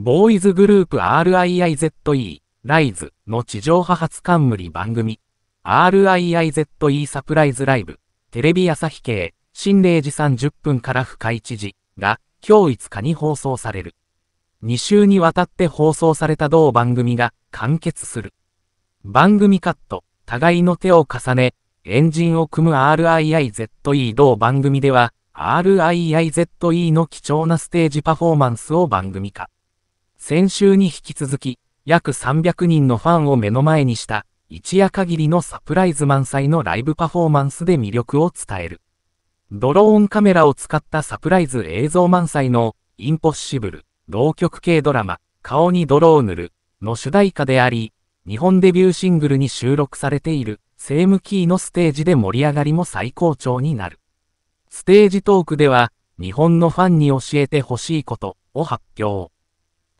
ボーイズグループ RIIZE、ライズの地上波初冠番組、RIIZE サプライズライブ、テレビ朝日系、新0時30分から深い知事が、今日5日に放送される。2週にわたって放送された同番組が完結する。番組カット、互いの手を重ね、エンジンを組む RIIZE 同番組では、RIIZE の貴重なステージパフォーマンスを番組化。先週に引き続き、約300人のファンを目の前にした、一夜限りのサプライズ満載のライブパフォーマンスで魅力を伝える。ドローンカメラを使ったサプライズ映像満載の、インポッシブル、同曲系ドラマ、顔に泥を塗る、の主題歌であり、日本デビューシングルに収録されている、セームキーのステージで盛り上がりも最高潮になる。ステージトークでは、日本のファンに教えてほしいことを発表。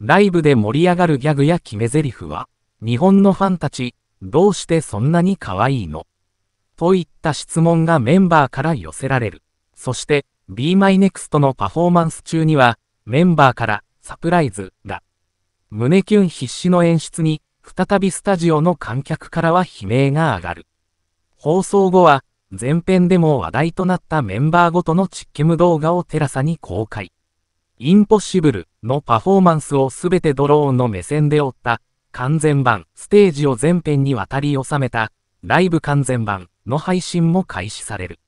ライブで盛り上がるギャグや決め台詞は、日本のファンたち、どうしてそんなに可愛いのといった質問がメンバーから寄せられる。そして、BMyNEXT のパフォーマンス中には、メンバーから、サプライズ、だ。胸キュン必死の演出に、再びスタジオの観客からは悲鳴が上がる。放送後は、前編でも話題となったメンバーごとのチッケム動画をテラサに公開。インポッシブルのパフォーマンスをすべてドローンの目線で追った完全版ステージを全編にわたり収めたライブ完全版の配信も開始される。